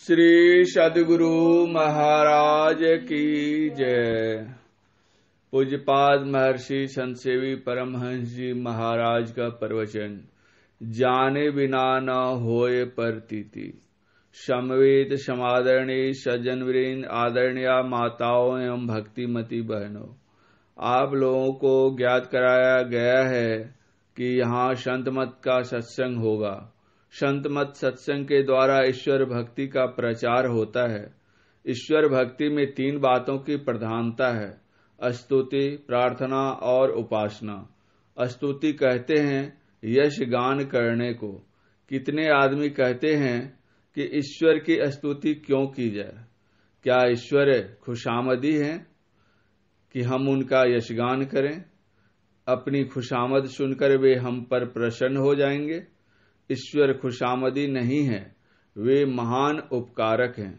श्री सदगुरु महाराज की जय पूज्यपाद महर्षि संतसेवी परमहंस जी महाराज का प्रवचन जाने बिना न होए प्रतीति समवेत समादरणीय सज्जन वृंद आदरणीय माताओं एवं भक्तिमती बहनों आप लोगों को ज्ञात कराया गया है कि यहाँ संत मत का सत्संग होगा संत मत सत्संग के द्वारा ईश्वर भक्ति का प्रचार होता है ईश्वर भक्ति में तीन बातों की प्रधानता है स्तुति प्रार्थना और उपासना स्तुति कहते हैं यश गान करने को कितने आदमी कहते हैं कि ईश्वर की स्तुति क्यों की जाए क्या ईश्वर खुशामदी है कि हम उनका यशगान करें अपनी खुशामद सुनकर वे हम पर प्रसन्न हो जाएंगे ईश्वर खुशामदी नहीं है वे महान उपकारक हैं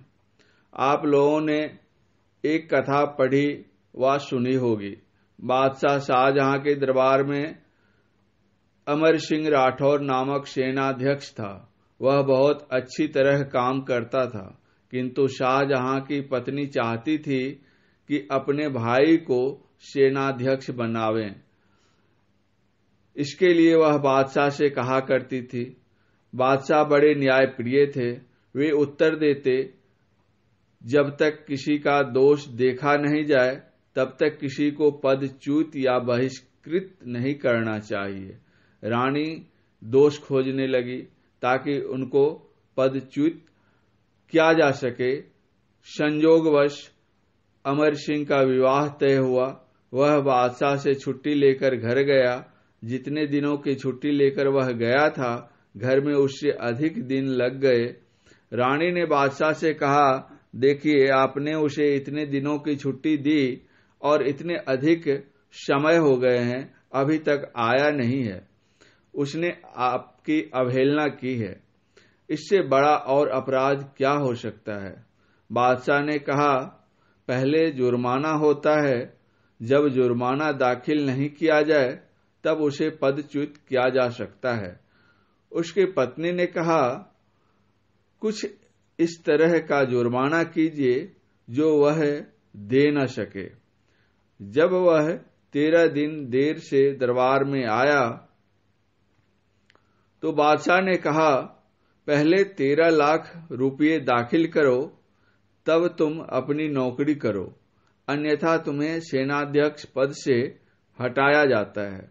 आप लोगों ने एक कथा पढ़ी व सुनी होगी बादशाह शाहजहां के दरबार में अमर सिंह राठौर नामक सेनाध्यक्ष था वह बहुत अच्छी तरह काम करता था किंतु शाहजहां की पत्नी चाहती थी कि अपने भाई को सेनाध्यक्ष बनावे इसके लिए वह बादशाह से कहा करती थी बादशाह बड़े न्याय प्रिय थे वे उत्तर देते जब तक किसी का दोष देखा नहीं जाए तब तक किसी को पदच्युत या बहिष्कृत नहीं करना चाहिए रानी दोष खोजने लगी ताकि उनको पदच्युत किया जा सके संयोगवश अमर सिंह का विवाह तय हुआ वह बादशाह से छुट्टी लेकर घर गया जितने दिनों की छुट्टी लेकर वह गया था घर में उससे अधिक दिन लग गए रानी ने बादशाह से कहा देखिए आपने उसे इतने दिनों की छुट्टी दी और इतने अधिक समय हो गए हैं अभी तक आया नहीं है उसने आपकी अवहेलना की है इससे बड़ा और अपराध क्या हो सकता है बादशाह ने कहा पहले जुर्माना होता है जब जुर्माना दाखिल नहीं किया जाए तब उसे पदच्युत किया जा सकता है उसके पत्नी ने कहा कुछ इस तरह का जुर्माना कीजिए जो वह दे न सके जब वह तेरह दिन देर से दरबार में आया तो बादशाह ने कहा पहले तेरह लाख रुपये दाखिल करो तब तुम अपनी नौकरी करो अन्यथा तुम्हें सेनाध्यक्ष पद से हटाया जाता है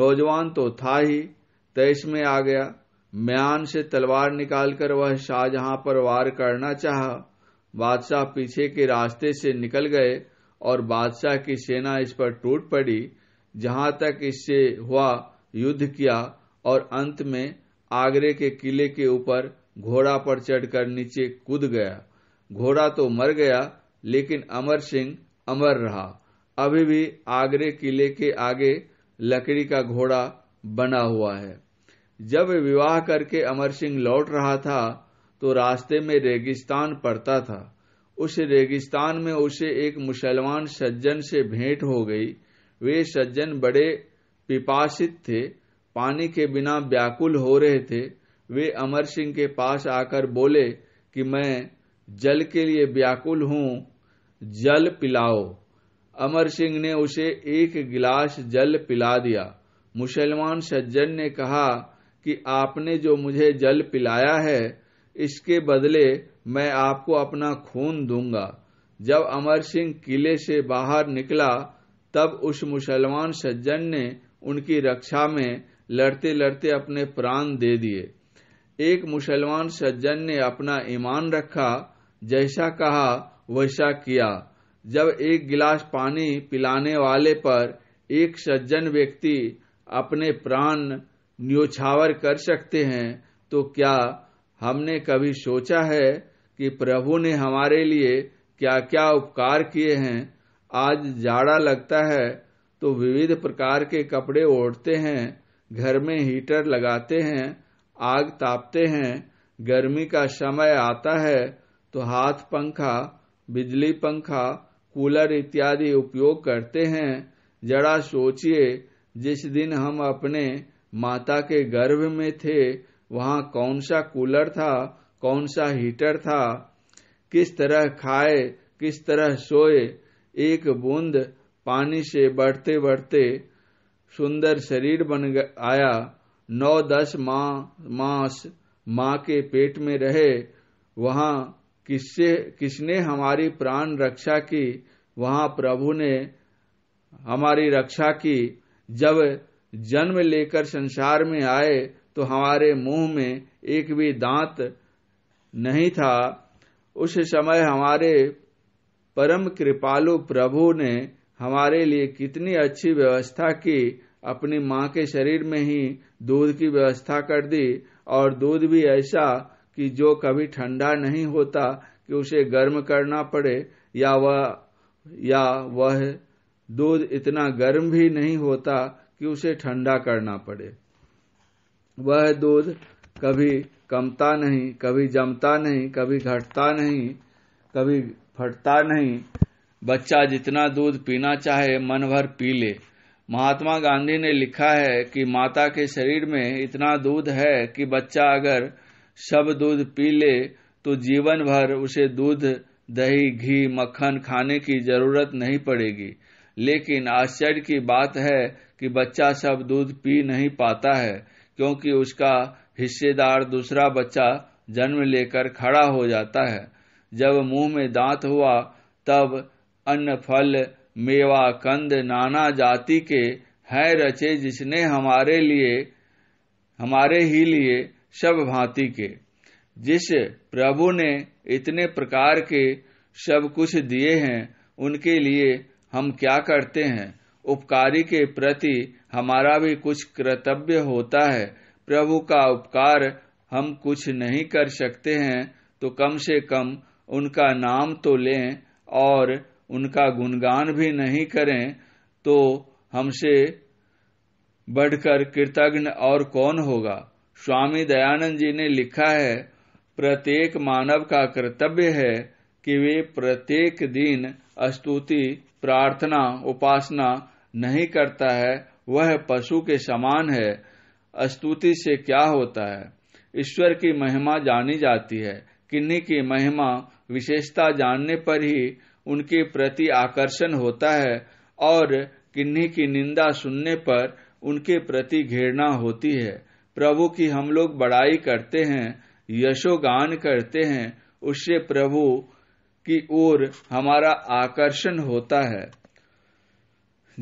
नौजवान तो था ही तेईस में आ गया म्यान से तलवार निकालकर वह शाहजहां पर वार करना चाहा बादशाह पीछे के रास्ते से निकल गए और बादशाह की सेना इस पर टूट पड़ी जहां तक इससे हुआ युद्ध किया और अंत में आगरे के किले के ऊपर घोड़ा पर चढ़कर नीचे कूद गया घोड़ा तो मर गया लेकिन अमर सिंह अमर रहा अभी भी आगरे किले के आगे लकड़ी का घोड़ा बना हुआ है जब विवाह करके अमर सिंह लौट रहा था तो रास्ते में रेगिस्तान पड़ता था उस रेगिस्तान में उसे एक मुसलमान सज्जन से भेंट हो गई वे सज्जन बड़े पिपासित थे पानी के बिना व्याकुल हो रहे थे वे अमर सिंह के पास आकर बोले कि मैं जल के लिए व्याकुल हूँ जल पिलाओ अमर सिंह ने उसे एक गिलास जल पिला दिया मुसलमान सज्जन ने कहा कि आपने जो मुझे जल पिलाया है इसके बदले मैं आपको अपना खून दूंगा जब अमर सिंह किले से बाहर निकला तब उस मुसलमान सज्जन ने उनकी रक्षा में लड़ते लड़ते अपने प्राण दे दिए एक मुसलमान सज्जन ने अपना ईमान रखा जैसा कहा वैसा किया जब एक गिलास पानी पिलाने वाले पर एक सज्जन व्यक्ति अपने प्राण न्योछावर कर सकते हैं तो क्या हमने कभी सोचा है कि प्रभु ने हमारे लिए क्या क्या उपकार किए हैं आज जाड़ा लगता है तो विविध प्रकार के कपड़े ओढ़ते हैं घर में हीटर लगाते हैं आग तापते हैं गर्मी का समय आता है तो हाथ पंखा बिजली पंखा कूलर इत्यादि उपयोग करते हैं जरा सोचिए जिस दिन हम अपने माता के गर्भ में थे वहाँ कौन सा कूलर था कौन सा हीटर था किस तरह खाए किस तरह सोए एक बूंद पानी से बढ़ते बढ़ते सुंदर शरीर बन आया नौ दस माँ मास माँ के पेट में रहे वहाँ किससे किसने हमारी प्राण रक्षा की वहाँ प्रभु ने हमारी रक्षा की जब जन्म लेकर संसार में आए तो हमारे मुंह में एक भी दांत नहीं था उस समय हमारे परम कृपालु प्रभु ने हमारे लिए कितनी अच्छी व्यवस्था की अपनी माँ के शरीर में ही दूध की व्यवस्था कर दी और दूध भी ऐसा कि जो कभी ठंडा नहीं होता कि उसे गर्म करना पड़े या वह या वह दूध इतना गर्म भी नहीं होता कि उसे ठंडा करना पड़े वह दूध कभी कमता नहीं कभी जमता नहीं कभी घटता नहीं कभी फटता नहीं बच्चा जितना दूध पीना चाहे मन भर पी ले महात्मा गांधी ने लिखा है कि माता के शरीर में इतना दूध है कि बच्चा अगर सब दूध पी ले तो जीवन भर उसे दूध दही घी मक्खन खाने की जरूरत नहीं पड़ेगी लेकिन आश्चर्य की बात है कि बच्चा सब दूध पी नहीं पाता है क्योंकि उसका हिस्सेदार दूसरा बच्चा जन्म लेकर खड़ा हो जाता है जब मुंह में दांत हुआ तब अन्न फल मेवा कंद नाना जाति के हैं रचे जिसने हमारे लिए हमारे ही लिए सब भांति के जिस प्रभु ने इतने प्रकार के सब कुछ दिए हैं उनके लिए हम क्या करते हैं उपकारी के प्रति हमारा भी कुछ कर्तव्य होता है प्रभु का उपकार हम कुछ नहीं कर सकते हैं तो कम से कम उनका नाम तो लें और उनका गुणगान भी नहीं करें तो हमसे बढ़कर कृतज्ञ और कौन होगा स्वामी दयानंद जी ने लिखा है प्रत्येक मानव का कर्तव्य है कि वे प्रत्येक दिन स्तुति प्रार्थना उपासना नहीं करता है वह पशु के समान है स्तुति से क्या होता है ईश्वर की महिमा जानी जाती है किन्नी की महिमा विशेषता जानने पर ही उनके प्रति आकर्षण होता है और किन्नी की निंदा सुनने पर उनके प्रति घृणा होती है प्रभु की हम लोग बड़ाई करते हैं यशोगान करते हैं उससे प्रभु की ओर हमारा आकर्षण होता है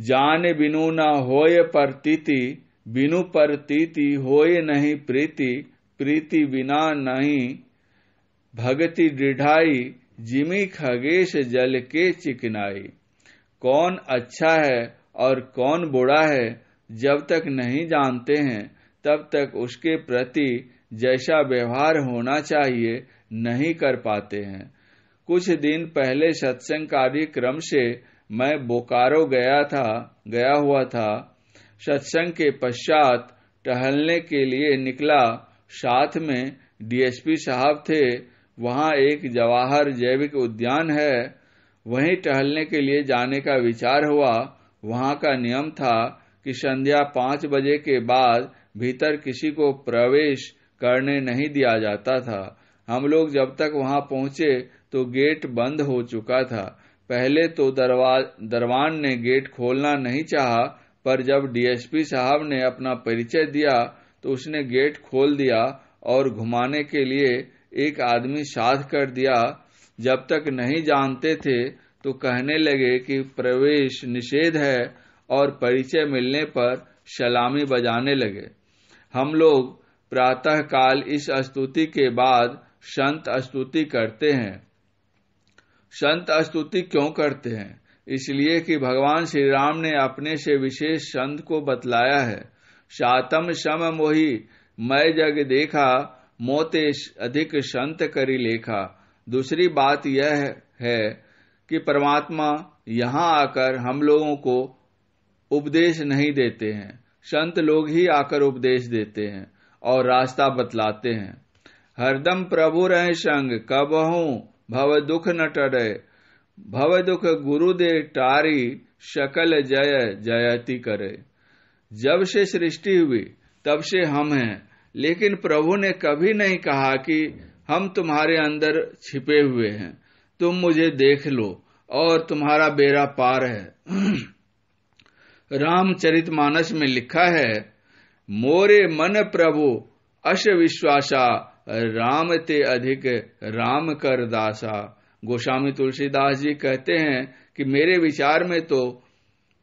जान बिनु न होय परतीति बिनु प्रतीति होय नहीं प्रीति प्रीति बिना नहीं भगति दृढ़ाई जिमी खगेश जल के चिकनाई कौन अच्छा है और कौन बुरा है जब तक नहीं जानते हैं तब तक उसके प्रति जैसा व्यवहार होना चाहिए नहीं कर पाते हैं कुछ दिन पहले सत्संग कार्यक्रम से मैं बोकारो गया था गया हुआ था सत्संग के पश्चात टहलने के लिए निकला साथ में डीएसपी साहब थे वहाँ एक जवाहर जैविक उद्यान है वहीं टहलने के लिए जाने का विचार हुआ वहाँ का नियम था कि संध्या पाँच बजे के बाद भीतर किसी को प्रवेश करने नहीं दिया जाता था हम लोग जब तक वहाँ पहुँचे तो गेट बंद हो चुका था पहले तो दरवान ने गेट खोलना नहीं चाहा पर जब डीएसपी साहब ने अपना परिचय दिया तो उसने गेट खोल दिया और घुमाने के लिए एक आदमी साथ कर दिया जब तक नहीं जानते थे तो कहने लगे कि प्रवेश निषेध है और परिचय मिलने पर सलामी बजाने लगे हम लोग प्रातःकाल इस स्तुति के बाद संत स्तुति करते हैं संत स्तुति क्यों करते हैं इसलिए कि भगवान श्री राम ने अपने से विशेष संत को बतलाया है शातम सम मोही मैं जग देखा मोते अधिक संत करी लेखा दूसरी बात यह है कि परमात्मा यहाँ आकर हम लोगों को उपदेश नहीं देते हैं संत लोग ही आकर उपदेश देते हैं और रास्ता बतलाते हैं हरदम प्रभु रहे संग कब हूँ भव दुख न टरे भव दुख गुरुदे टारी शकल जय जयति करे जब से सृष्टि हुई तब से हम हैं लेकिन प्रभु ने कभी नहीं कहा कि हम तुम्हारे अंदर छिपे हुए हैं तुम मुझे देख लो और तुम्हारा बेरा पार है मानस में लिखा है मोरे मन प्रभु अश विश्वासा राम ते अधिक राम कर दासा गोस्वामी तुलसीदास जी कहते हैं कि मेरे विचार में तो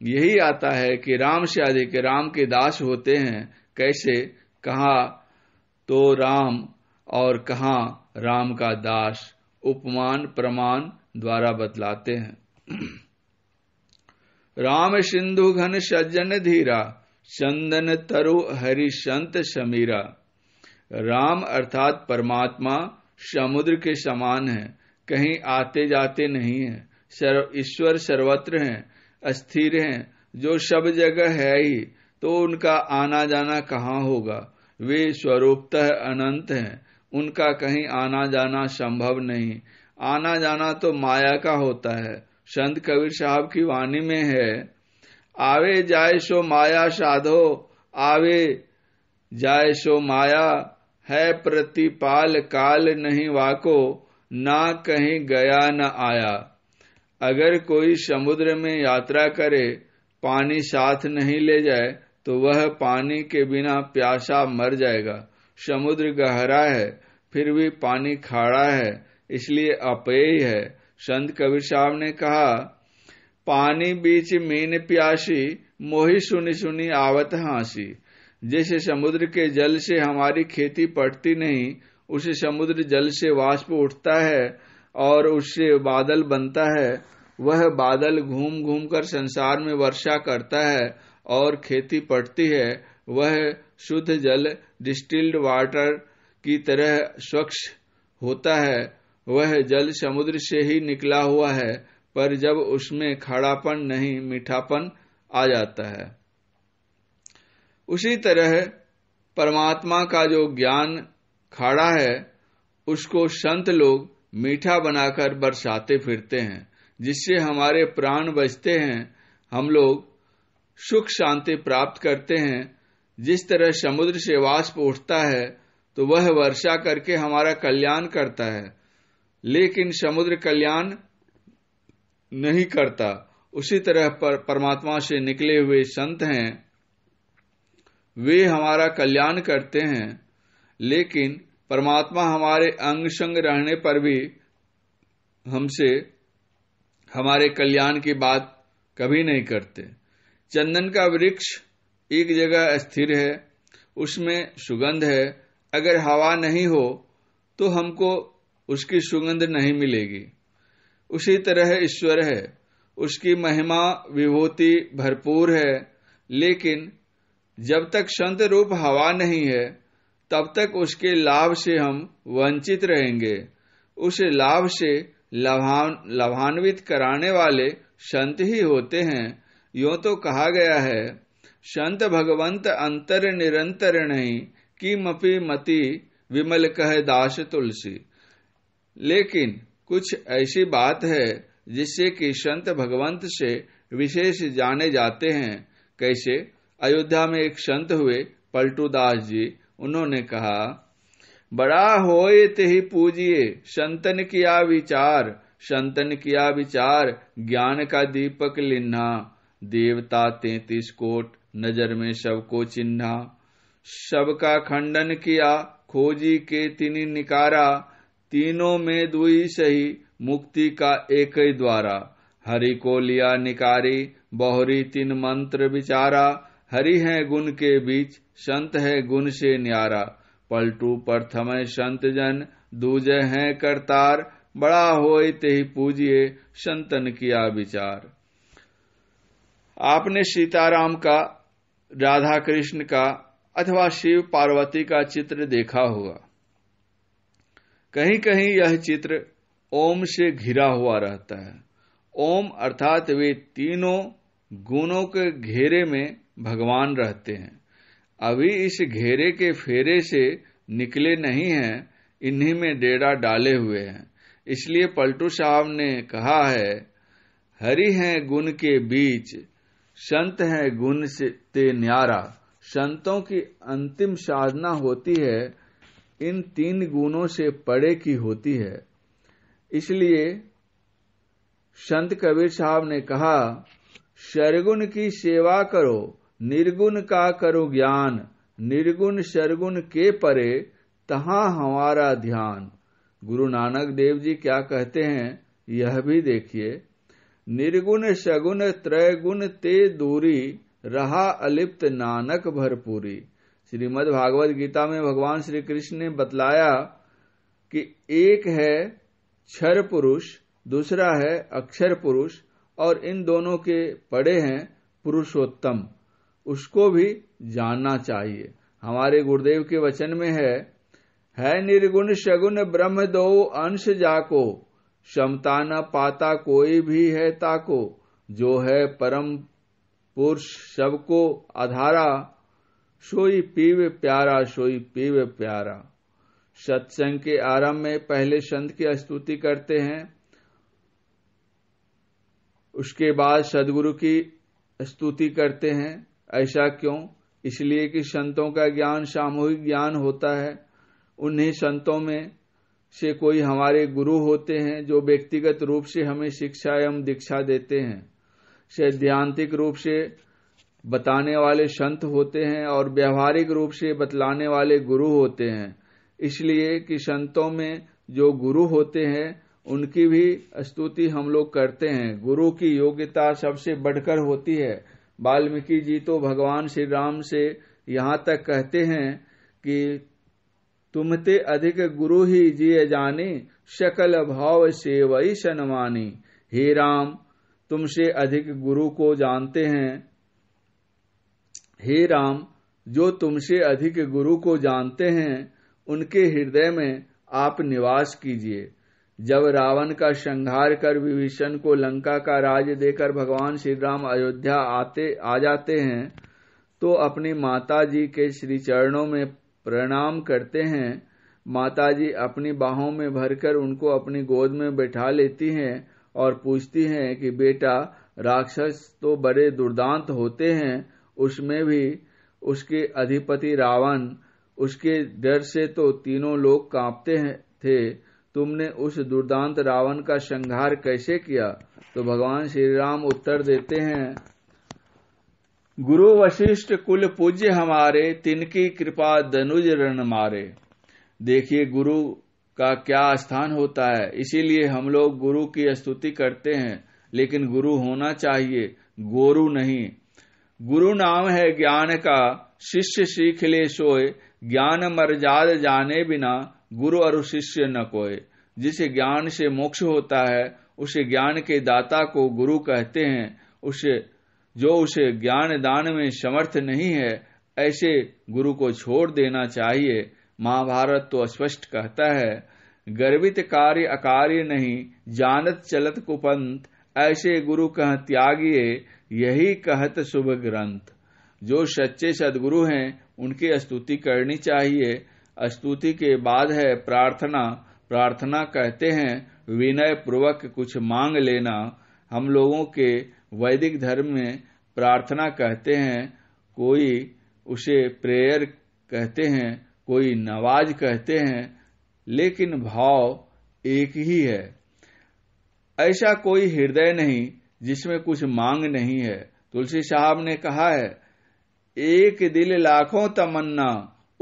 यही आता है कि राम से अधिक राम के दास होते हैं कैसे कहा तो राम और कहा राम का दास उपमान प्रमाण द्वारा बतलाते हैं राम सिंधु घन सज्जन धीरा चंदन तरु हरि संत समीरा राम अर्थात परमात्मा समुद्र के समान है कहीं आते जाते नहीं है सर्व ईश्वर सर्वत्र हैं अस्थिर हैं जो सब जगह है ही तो उनका आना जाना कहाँ होगा वे स्वरूपतः अनंत हैं उनका कहीं आना जाना संभव नहीं आना जाना तो माया का होता है संत कबीर साहब की वाणी में है आवे जाए सो माया साधो आवे जाए सो माया है प्रतिपाल काल नहीं वाको ना कहीं गया न आया अगर कोई समुद्र में यात्रा करे पानी साथ नहीं ले जाए तो वह पानी के बिना प्यासा मर जाएगा समुद्र गहरा है फिर भी पानी खाड़ा है इसलिए अपेय है संत कबीर साहब ने कहा पानी बीच मीन प्यासी मोही सुनी सुनी आवत हाँसी जैसे समुद्र के जल से हमारी खेती पटती नहीं उसे समुद्र जल से वाष्प उठता है और उससे बादल बनता है वह बादल घूम घूम कर संसार में वर्षा करता है और खेती पटती है वह शुद्ध जल डिस्टिल्ड वाटर की तरह स्वच्छ होता है वह जल समुद्र से ही निकला हुआ है पर जब उसमें खड़ापन नहीं मीठापन आ जाता है उसी तरह परमात्मा का जो ज्ञान खाड़ा है उसको संत लोग मीठा बनाकर बरसाते फिरते हैं जिससे हमारे प्राण बचते हैं हम लोग सुख शांति प्राप्त करते हैं जिस तरह समुद्र से वाष्प उठता है तो वह वर्षा करके हमारा कल्याण करता है लेकिन समुद्र कल्याण नहीं करता उसी तरह पर परमात्मा से निकले हुए संत हैं वे हमारा कल्याण करते हैं लेकिन परमात्मा हमारे अंग संग रहने पर भी हमसे हमारे कल्याण की बात कभी नहीं करते चंदन का वृक्ष एक जगह स्थिर है उसमें सुगंध है अगर हवा नहीं हो तो हमको उसकी सुगंध नहीं मिलेगी उसी तरह ईश्वर है उसकी महिमा विभूति भरपूर है लेकिन जब तक संत रूप हवा नहीं है तब तक उसके लाभ से हम वंचित रहेंगे उस लाभ से लाभान्वित कराने वाले संत ही होते हैं यो तो कहा गया है संत भगवंत अंतर निरंतर नहीं मपी मति विमल कह दास तुलसी लेकिन कुछ ऐसी बात है जिससे कि संत भगवंत से विशेष जाने जाते हैं कैसे अयोध्या में एक संत हुए पलटू दास जी उन्होंने कहा बड़ा होए ते ही पूजिए संतन किया विचार संतन किया विचार ज्ञान का दीपक लिन्हा देवता तैतीस कोट नजर में सब को सब का खंडन किया खोजी के तिनी निकारा तीनों में दुई सही मुक्ति का एक ही द्वारा हरि को लिया निकारी बहुरी तीन मंत्र विचारा हरि है गुण के बीच संत है गुण से न्यारा पलटू प्रथमय संत जन दूजे हैं करतार बड़ा हो ते ही पूजिए संतन किया विचार आपने सीताराम का राधा कृष्ण का अथवा शिव पार्वती का चित्र देखा होगा कहीं कहीं यह चित्र ओम से घिरा हुआ रहता है ओम अर्थात वे तीनों गुणों के घेरे में भगवान रहते हैं अभी इस घेरे के फेरे से निकले नहीं हैं इन्हीं में डेरा डाले हुए हैं इसलिए पलटू साहब ने कहा है हरि हैं गुण के बीच संत हैं गुण से ते न्यारा संतों की अंतिम साधना होती है इन तीन गुणों से पड़े की होती है इसलिए संत कबीर साहब ने कहा सरगुण की सेवा करो निर्गुण का करो ज्ञान निर्गुण शरगुण के परे तहा हमारा ध्यान गुरु नानक देव जी क्या कहते हैं यह भी देखिए निर्गुण शगुन त्रय गुण ते दूरी रहा अलिप्त नानक भरपूरी श्रीमद भागवत गीता में भगवान श्री कृष्ण ने बतलाया कि एक है क्षर पुरुष दूसरा है अक्षर पुरुष और इन दोनों के पड़े हैं पुरुषोत्तम उसको भी जानना चाहिए हमारे गुरुदेव के वचन में है है निर्गुण शगुन ब्रह्म दो अंश जाको क्षमता न पाता कोई भी है ताको जो है परम पुरुष सबको आधारा सोई पीव प्यारा सोई पीव प्यारा सत्संग के आरंभ में पहले संत की स्तुति करते हैं उसके बाद सदगुरु की स्तुति करते हैं ऐसा क्यों इसलिए कि संतों का ज्ञान सामूहिक ज्ञान होता है उन्हीं संतों में से कोई हमारे गुरु होते हैं जो व्यक्तिगत रूप से हमें शिक्षा एवं दीक्षा देते हैं सैद्धांतिक रूप से बताने वाले संत होते हैं और व्यवहारिक रूप से बतलाने वाले गुरु होते हैं इसलिए कि संतों में जो गुरु होते हैं उनकी भी स्तुति हम लोग करते हैं गुरु की योग्यता सबसे बढ़कर होती है वाल्मीकि जी तो भगवान श्री राम से यहाँ तक कहते हैं कि तुमते अधिक गुरु ही जी जाने शकल भाव से वही शनमानी हे राम तुमसे अधिक गुरु को जानते हैं हे राम जो तुमसे अधिक गुरु को जानते हैं उनके हृदय में आप निवास कीजिए जब रावण का श्रृंगार कर विभीषण को लंका का राज देकर भगवान श्री राम अयोध्या आते आ जाते हैं तो अपनी माता जी के श्री चरणों में प्रणाम करते हैं माता जी अपनी बाहों में भरकर उनको अपनी गोद में बैठा लेती हैं और पूछती हैं कि बेटा राक्षस तो बड़े दुर्दांत होते हैं उसमें भी उसके अधिपति रावण उसके डर से तो तीनों लोग कांपते थे तुमने उस दुर्दांत रावण का संहार कैसे किया तो भगवान श्री राम उत्तर देते हैं गुरु वशिष्ठ कुल पूज्य हमारे तिनकी कृपा दनुज रण मारे देखिए गुरु का क्या स्थान होता है इसीलिए हम लोग गुरु की स्तुति करते हैं लेकिन गुरु होना चाहिए गोरु नहीं गुरु नाम है ज्ञान का शिष्य सीख ले सोए ज्ञान मर्जाद जाने बिना गुरु और शिष्य न कोय जिसे ज्ञान से मोक्ष होता है उसे ज्ञान के दाता को गुरु कहते हैं उसे जो उसे ज्ञान दान में समर्थ नहीं है ऐसे गुरु को छोड़ देना चाहिए महाभारत तो स्पष्ट कहता है गर्वित कार्य अकार्य नहीं जानत चलत कुपंत ऐसे गुरु कह त्यागिए यही कहत शुभ ग्रंथ जो सच्चे सदगुरु हैं उनकी स्तुति करनी चाहिए स्तुति के बाद है प्रार्थना प्रार्थना कहते हैं विनय पूर्वक कुछ मांग लेना हम लोगों के वैदिक धर्म में प्रार्थना कहते हैं कोई उसे प्रेयर कहते हैं कोई नवाज कहते हैं लेकिन भाव एक ही है ऐसा कोई हृदय नहीं जिसमें कुछ मांग नहीं है तुलसी साहब ने कहा है एक दिल लाखों तमन्ना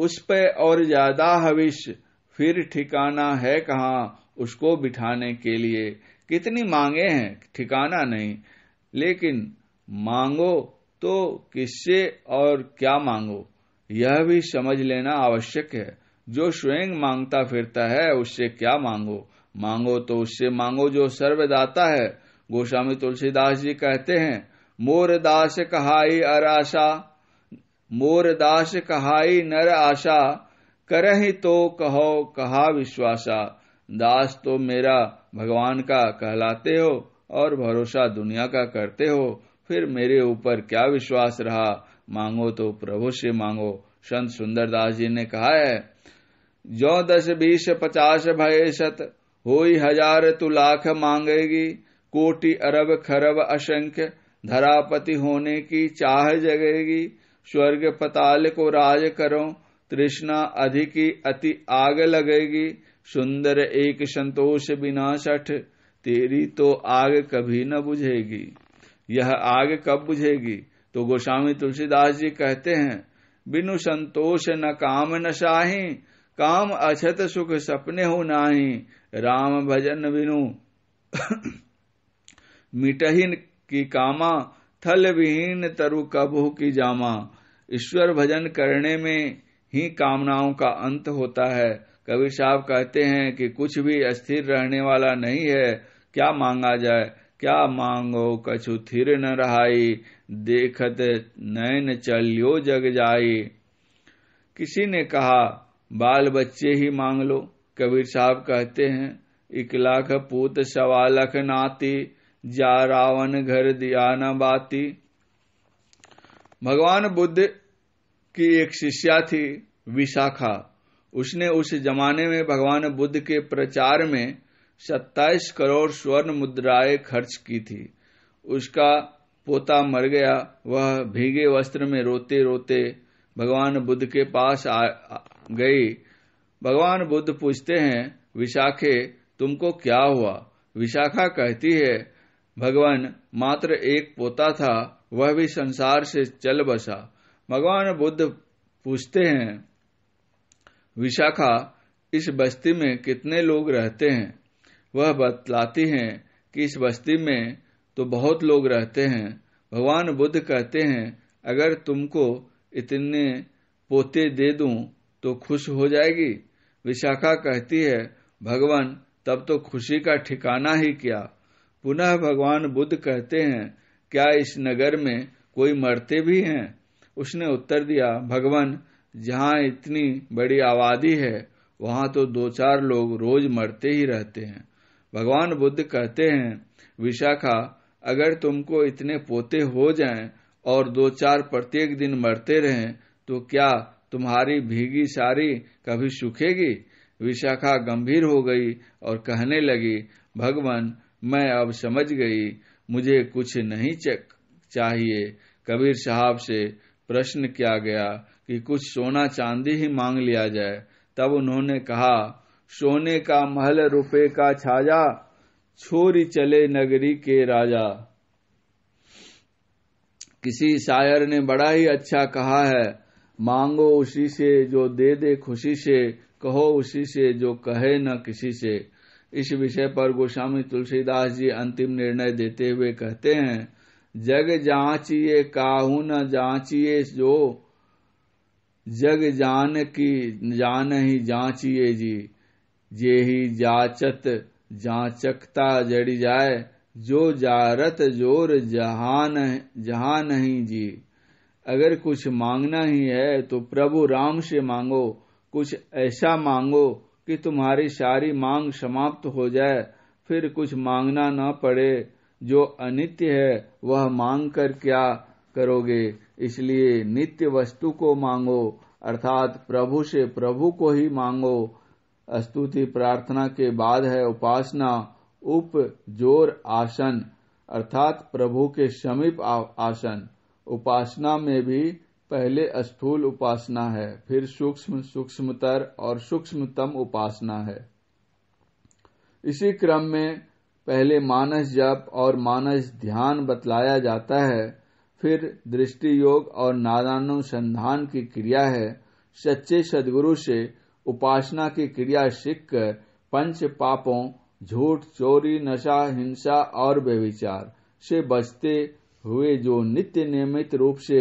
उस पे और ज्यादा हविष फिर ठिकाना है कहा उसको बिठाने के लिए कितनी मांगे हैं ठिकाना नहीं लेकिन मांगो तो किससे और क्या मांगो यह भी समझ लेना आवश्यक है जो स्वयं मांगता फिरता है उससे क्या मांगो मांगो तो उससे मांगो जो सर्वदाता है गोस्वामी तुलसीदास जी कहते हैं मोर दास कहाई अराशा मोर दास कहाई नर आशा करही तो कहो कहा विश्वासा दास तो मेरा भगवान का कहलाते हो और भरोसा दुनिया का करते हो फिर मेरे ऊपर क्या विश्वास रहा मांगो तो प्रभु से मांगो संत सुंदर दास जी ने कहा है जो दस बीस पचास भय सत हो हजार तू लाख मांगेगी कोटि अरब खरब असंख्य धरापति होने की चाह जगेगी स्वर्ग पताल को राज करो तृष्णा अधिकी अति आग लगेगी सुंदर एक संतोष बिना सठ तेरी तो आग कभी न बुझेगी यह आग कब बुझेगी तो गोस्वामी तुलसीदास जी कहते हैं बिनु संतोष न काम न शाही काम अछत सुख सपने हो नाही राम भजन बिनु मिटहीन की कामा थल विहीन तरु कबू की जामा ईश्वर भजन करने में ही कामनाओं का अंत होता है कबीर साहब कहते हैं कि कुछ भी अस्थिर रहने वाला नहीं है क्या मांगा जाए क्या मांगो कछु थिर न रहाई देखत नयन चलियो जग जाई किसी ने कहा बाल बच्चे ही मांग लो कबीर साहब कहते हैं इकलाख पूत सवालख नाती जा रावण घर दिया न बाती भगवान बुद्ध की एक शिष्या थी विशाखा उसने उस जमाने में भगवान बुद्ध के प्रचार में सत्ताईस करोड़ स्वर्ण मुद्राएं खर्च की थी उसका पोता मर गया वह भीगे वस्त्र में रोते रोते भगवान बुद्ध के पास आ, आ गई भगवान बुद्ध पूछते हैं विशाखे तुमको क्या हुआ विशाखा कहती है भगवान मात्र एक पोता था वह भी संसार से चल बसा भगवान बुद्ध पूछते हैं विशाखा इस बस्ती में कितने लोग रहते हैं वह बतलाती हैं कि इस बस्ती में तो बहुत लोग रहते हैं भगवान बुद्ध कहते हैं अगर तुमको इतने पोते दे दूं तो खुश हो जाएगी विशाखा कहती है भगवान तब तो खुशी का ठिकाना ही क्या पुनः भगवान बुद्ध कहते हैं क्या इस नगर में कोई मरते भी हैं उसने उत्तर दिया भगवान जहाँ इतनी बड़ी आबादी है वहाँ तो दो चार लोग रोज मरते ही रहते हैं भगवान बुद्ध कहते हैं विशाखा अगर तुमको इतने पोते हो जाएं और दो चार प्रत्येक दिन मरते रहें तो क्या तुम्हारी भीगी सारी कभी सूखेगी विशाखा गंभीर हो गई और कहने लगी भगवान मैं अब समझ गई मुझे कुछ नहीं चाहिए कबीर साहब से प्रश्न किया गया कि कुछ सोना चांदी ही मांग लिया जाए तब उन्होंने कहा सोने का महल रुपए का छाजा छोरी चले नगरी के राजा किसी शायर ने बड़ा ही अच्छा कहा है मांगो उसी से जो दे दे खुशी से कहो उसी से जो कहे न किसी से इस विषय पर गोस्वामी तुलसीदास जी अंतिम निर्णय देते हुए कहते हैं जग जाचिए काहू न जाचिए जो जग जान की जान ही जाचिए जी जे ही जाचत जाचकता जड़ी जाए जो जारत जोर जहान जहां नहीं जी अगर कुछ मांगना ही है तो प्रभु राम से मांगो कुछ ऐसा मांगो कि तुम्हारी सारी मांग समाप्त हो जाए फिर कुछ मांगना न पड़े जो अनित्य है वह मांग कर क्या करोगे इसलिए नित्य वस्तु को मांगो अर्थात प्रभु से प्रभु को ही मांगो स्तुति प्रार्थना के बाद है उपासना उप जोर आसन अर्थात प्रभु के समीप आसन उपासना में भी पहले स्थूल उपासना है फिर सूक्ष्म सूक्ष्मतर और सूक्ष्मतम उपासना है इसी क्रम में पहले मानस जप और मानस ध्यान बतलाया जाता है फिर दृष्टि योग और नादानुसंधान की क्रिया है सच्चे सदगुरु से उपासना की क्रिया सीखकर पंच पापों झूठ चोरी नशा हिंसा और व्यविचार से बचते हुए जो नित्य नियमित रूप से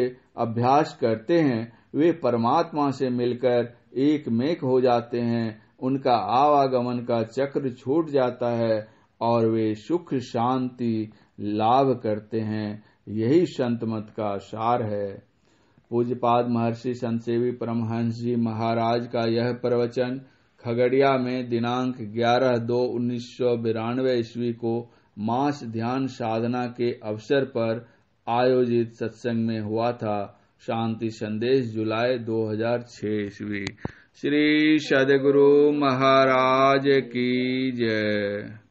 अभ्यास करते हैं वे परमात्मा से मिलकर एक मेक हो जाते हैं उनका आवागमन का चक्र छूट जाता है और वे सुख शांति लाभ करते हैं यही संत मत का सार है पूज्यपाद महर्षि संतसेवी परमहंस जी महाराज का यह प्रवचन खगड़िया में दिनांक 11 दो उन्नीस ईस्वी को मास ध्यान साधना के अवसर पर आयोजित सत्संग में हुआ था शांति संदेश जुलाई 2006 ईस्वी श्री सदगुरु महाराज की जय